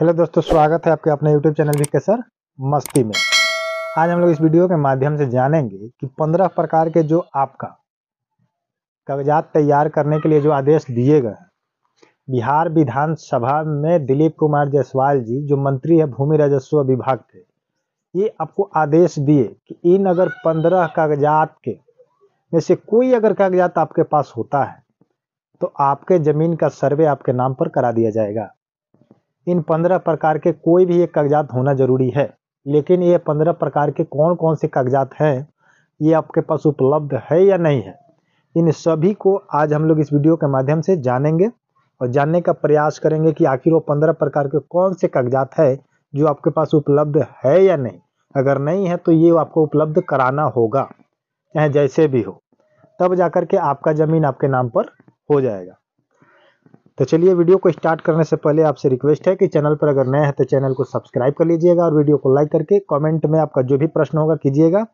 hello दोस्तों स्वागत है आपके अपने यूट्यूब चैनल भी केसर मस्ती में आज हम लोग इस वीडियो के माध्यम से जानेंगे कि पंद्रह प्रकार के जो आपका कागजात तैयार करने के लिए जो आदेश दिए गए हैं बिहार विधानसभा में दिलीप कुमार जायसवाल जी जो मंत्री है भूमि राजस्व विभाग के ये आपको आदेश दिए कि इन अगर पंद्रह कागजात के में से कोई अगर कागजात आपके पास होता है तो आपके ज़मीन का सर्वे आपके नाम पर करा दिया जाएगा इन पंद्रह प्रकार के कोई भी एक कागजात होना ज़रूरी है लेकिन ये पंद्रह प्रकार के कौन कौन से कागजात हैं ये आपके पास उपलब्ध है या नहीं है इन सभी को आज हम लोग इस वीडियो के माध्यम से जानेंगे और जानने का प्रयास करेंगे कि आखिर वो पंद्रह प्रकार के कौन से कागजात है जो आपके पास उपलब्ध है या नहीं अगर नहीं है तो ये आपको उपलब्ध कराना होगा चाहे जैसे भी हो तब जाकर के आपका ज़मीन आपके नाम पर हो जाएगा तो चलिए वीडियो को स्टार्ट करने से पहले आपसे रिक्वेस्ट है कि चैनल पर अगर नया है तो चैनल को सब्सक्राइब कर लीजिएगा और वीडियो को लाइक करके कमेंट में आपका जो भी प्रश्न होगा कीजिएगा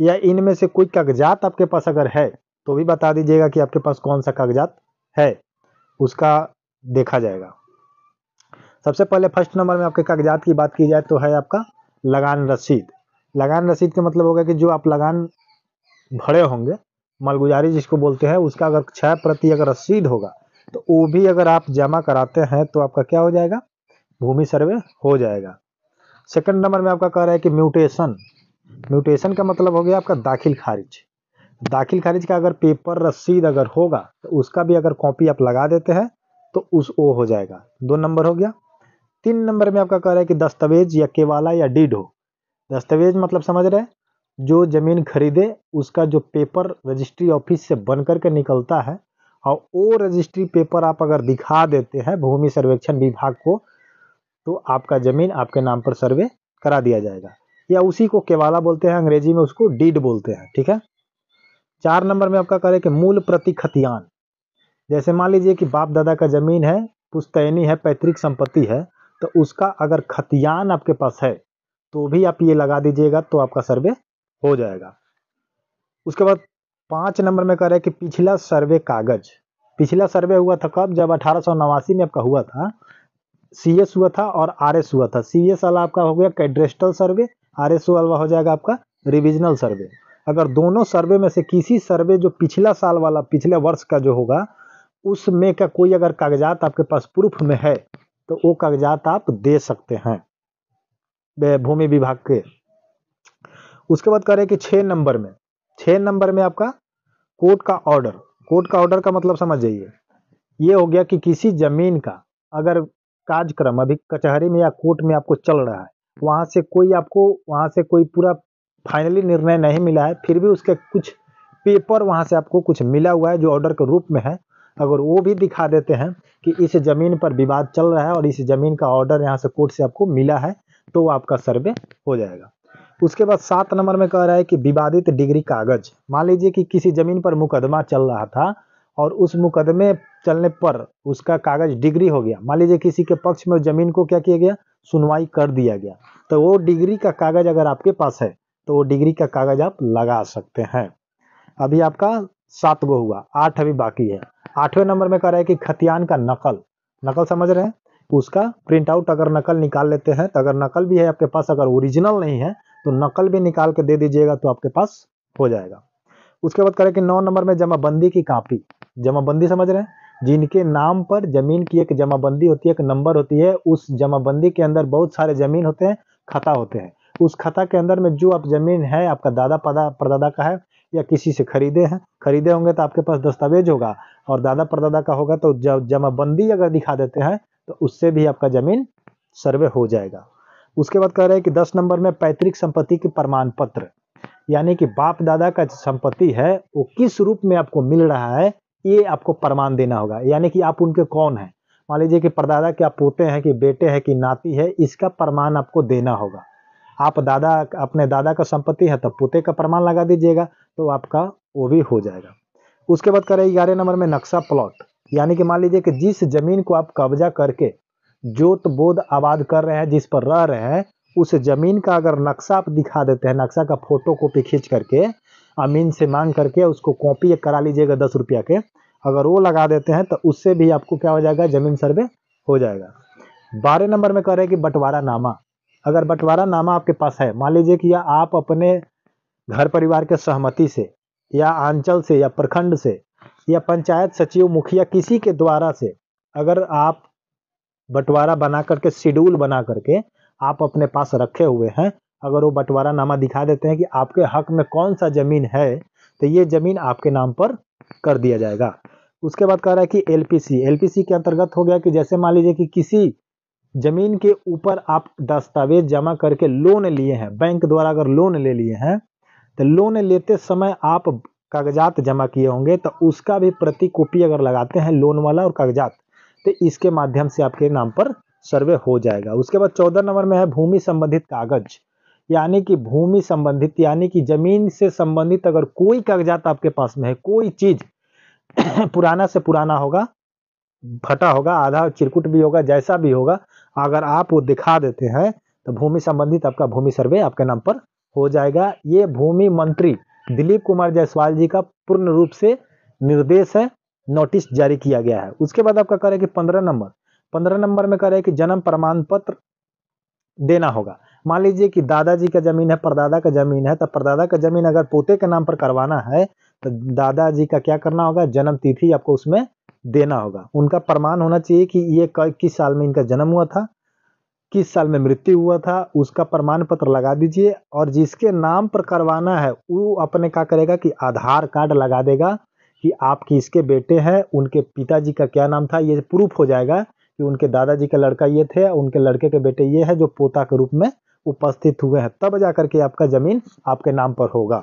या इनमें से कोई कागजात आपके पास अगर है तो भी बता दीजिएगा कि आपके पास कौन सा कागजात है उसका देखा जाएगा सबसे पहले फर्स्ट नंबर में आपके कागजात की बात की जाए तो है आपका लगान रसीद लगान रसीद का मतलब होगा कि जो आप लगान भरे होंगे मालगुजारी जिसको बोलते हैं उसका अगर छः प्रति अगर रसीद होगा तो वो भी अगर आप जमा कराते हैं तो आपका क्या हो जाएगा भूमि सर्वे हो जाएगा सेकंड नंबर में आपका कह रहा है कि म्यूटेशन म्यूटेशन का मतलब हो गया आपका दाखिल खारिज दाखिल खारिज का अगर पेपर रसीद अगर होगा तो उसका भी अगर कॉपी आप लगा देते हैं तो उस ओ हो जाएगा दो नंबर हो गया तीन नंबर में आपका कह रहा है कि दस्तावेज या केवाला या डीड हो दस्तावेज मतलब समझ रहे जो ज़मीन खरीदे उसका जो पेपर रजिस्ट्री ऑफिस से बन करके निकलता है और वो रजिस्ट्री पेपर आप अगर दिखा देते हैं भूमि सर्वेक्षण विभाग को तो आपका ज़मीन आपके नाम पर सर्वे करा दिया जाएगा या उसी को केवाला बोलते हैं अंग्रेजी में उसको डीड बोलते हैं ठीक है चार नंबर में आपका करें कि मूल प्रति खतियान जैसे मान लीजिए कि बाप दादा का ज़मीन है पुस्तैनी है पैतृक संपत्ति है तो उसका अगर खतियान आपके पास है तो भी आप ये लगा दीजिएगा तो आपका सर्वे हो जाएगा उसके बाद पाँच नंबर में कह रहे हैं कि पिछला सर्वे कागज पिछला सर्वे हुआ था कब जब अठारह में आपका हुआ था सी एस हुआ था और आर एस हुआ था सी एस वाला आपका हो गया कैड्रेस्टल सर्वे आर एस वाला हो जाएगा आपका रिविजनल सर्वे अगर दोनों सर्वे में से किसी सर्वे जो पिछला साल वाला पिछले वर्ष का जो होगा उसमें का कोई अगर कागजात आपके पास प्रूफ में है तो वो कागजात आप दे सकते हैं भूमि विभाग के उसके बाद करें कि छ नंबर में छः नंबर में आपका कोर्ट का ऑर्डर कोर्ट का ऑर्डर का मतलब समझ जाइए ये हो गया कि किसी जमीन का अगर कार्यक्रम अभी कचहरी में या कोर्ट में आपको चल रहा है वहां से कोई आपको वहां से कोई पूरा फाइनली निर्णय नहीं मिला है फिर भी उसके कुछ पेपर वहाँ से आपको कुछ मिला हुआ है जो ऑर्डर के रूप में है अगर वो भी दिखा देते हैं कि इस ज़मीन पर विवाद चल रहा है और इस ज़मीन का ऑर्डर यहाँ से कोर्ट से आपको मिला है तो आपका सर्वे हो जाएगा उसके बाद सात नंबर में कह रहा है कि विवादित डिग्री कागज मान लीजिए कि किसी ज़मीन पर मुकदमा चल रहा था और उस मुकदमे चलने पर उसका कागज डिग्री हो गया मान लीजिए किसी के पक्ष में ज़मीन को क्या किया गया सुनवाई कर दिया गया तो वो डिग्री का कागज अगर आपके पास है तो वो डिग्री का कागज आप लगा सकते हैं अभी आपका सात गो हुआ आठ अभी बाकी है आठवें नंबर में कह रहा है कि खतियान का नकल नकल समझ रहे हैं उसका प्रिंट आउट अगर नकल निकाल लेते हैं तो अगर नकल भी है आपके पास अगर ओरिजिनल नहीं है तो नकल भी निकाल के दे दीजिएगा तो आपके पास हो जाएगा उसके बाद करें कि नौ नंबर में जमाबंदी की कापी जमाबंदी समझ रहे हैं जिनके नाम पर जमीन की एक जमाबंदी होती है एक नंबर होती है उस जमाबंदी के अंदर बहुत सारे जमीन होते हैं खता होते हैं उस खता के अंदर में जो आप जमीन है आपका दादा पदा परदादा का है या किसी से खरीदे हैं खरीदे होंगे तो आपके पास दस्तावेज होगा और दादा परदादा का होगा तो जमाबंदी अगर दिखा देते हैं तो उससे भी आपका जमीन सर्वे हो जाएगा उसके बाद कह रहे हैं कि दस नंबर में पैतृक संपत्ति के प्रमाण पत्र यानी कि बाप दादा का संपत्ति है वो किस रूप में आपको मिल रहा है ये आपको प्रमाण देना होगा यानी कि आप उनके कौन हैं मान लीजिए कि परदादा के आप पोते हैं कि बेटे हैं कि नाती है इसका प्रमाण आपको देना होगा आप दादा अपने दादा का संपत्ति है तो पोते का प्रमाण लगा दीजिएगा तो आपका वो भी हो जाएगा उसके बाद करें ग्यारह नंबर में नक्शा प्लॉट यानी कि मान लीजिए कि जिस ज़मीन को आप कब्जा करके जोत बोध आबाद कर रहे हैं जिस पर रह रहे हैं उस जमीन का अगर नक्शा आप दिखा देते हैं नक्शा का फोटो कॉपी खींच करके अमीन से मांग करके उसको कॉपी करा लीजिएगा दस रुपया के अगर वो लगा देते हैं तो उससे भी आपको क्या हो जाएगा जमीन सर्वे हो जाएगा बारह नंबर में कह रहे हैं कि बंटवारा नामा अगर बंटवारा नामा आपके पास है मान लीजिए कि या आप अपने घर परिवार के सहमति से या आंचल से या प्रखंड से या पंचायत सचिव मुखिया किसी के द्वारा से अगर आप बंटवारा बना करके शेड्यूल बना करके आप अपने पास रखे हुए हैं अगर वो बंटवारा नामा दिखा देते हैं कि आपके हक में कौन सा ज़मीन है तो ये ज़मीन आपके नाम पर कर दिया जाएगा उसके बाद कह रहा है कि एलपीसी एलपीसी के अंतर्गत हो गया कि जैसे मान लीजिए कि किसी ज़मीन के ऊपर आप दस्तावेज जमा करके लोन लिए हैं बैंक द्वारा अगर लोन ले लिए हैं तो लोन लेते समय आप कागजात जमा किए होंगे तो उसका भी प्रति कॉपी अगर लगाते हैं लोन वाला और कागजात तो इसके माध्यम से आपके नाम पर सर्वे हो जाएगा उसके बाद चौदह नंबर में है भूमि संबंधित कागज यानी कि भूमि संबंधित यानी कि जमीन से संबंधित अगर कोई कागजात आपके पास में है कोई चीज पुराना से पुराना होगा फटा होगा आधा चिरकुट भी होगा जैसा भी होगा अगर आप वो दिखा देते हैं तो भूमि संबंधित आपका भूमि सर्वे आपके नाम पर हो जाएगा ये भूमि मंत्री दिलीप कुमार जायसवाल जी का पूर्ण रूप से निर्देश है नोटिस जारी किया गया है उसके बाद आपका कह है कि पंद्रह नंबर पंद्रह नंबर में कह रहे हैं कि जन्म प्रमाण पत्र देना होगा मान लीजिए कि दादाजी का जमीन है परदादा का जमीन है तो परदादा का जमीन अगर पोते के नाम पर करवाना है तो दादाजी का क्या करना होगा जन्म तिथि आपको उसमें देना होगा उनका प्रमाण होना चाहिए कि ये किस साल में इनका जन्म हुआ था किस साल में मृत्यु हुआ था उसका प्रमाण पत्र लगा दीजिए और जिसके नाम पर करवाना है वो अपने क्या करेगा कि आधार कार्ड लगा देगा कि आप किसके बेटे हैं उनके पिताजी का क्या नाम था ये प्रूफ हो जाएगा कि उनके दादाजी का लड़का ये थे उनके लड़के के बेटे ये है जो पोता के रूप में उपस्थित हुए हैं तब जाकर के आपका ज़मीन आपके नाम पर होगा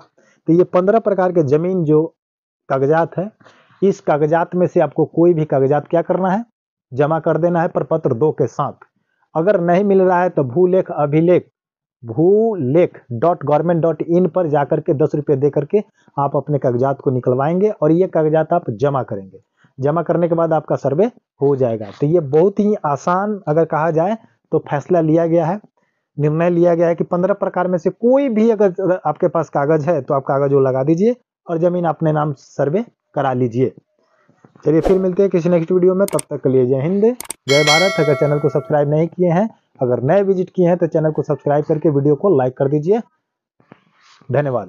तो ये पंद्रह प्रकार के ज़मीन जो कागजात है इस कागजात में से आपको कोई भी कागजात क्या करना है जमा कर देना है प्रपत्र दो के साथ अगर नहीं मिल रहा है तो भूलेख अभिलेख Bhulekh dot government dot in पर जाकर के दस रुपये दे करके आप अपने कागजात को निकलवाएंगे और ये कागजात आप जमा करेंगे जमा करने के बाद आपका सर्वे हो जाएगा तो ये बहुत ही आसान अगर कहा जाए तो फैसला लिया गया है निर्णय लिया गया है कि पंद्रह प्रकार में से कोई भी अगर आपके पास कागज है तो आप कागज वो लगा दीजिए और ज़मीन अपने नाम सर्वे करा लीजिए चलिए फिर मिलते हैं किसी नेक्स्ट वीडियो में तब तक के लिए जय हिंद जय भारत अगर चैनल को सब्सक्राइब नहीं किए हैं अगर नए विजिट किए हैं तो चैनल को सब्सक्राइब करके वीडियो को लाइक कर दीजिए धन्यवाद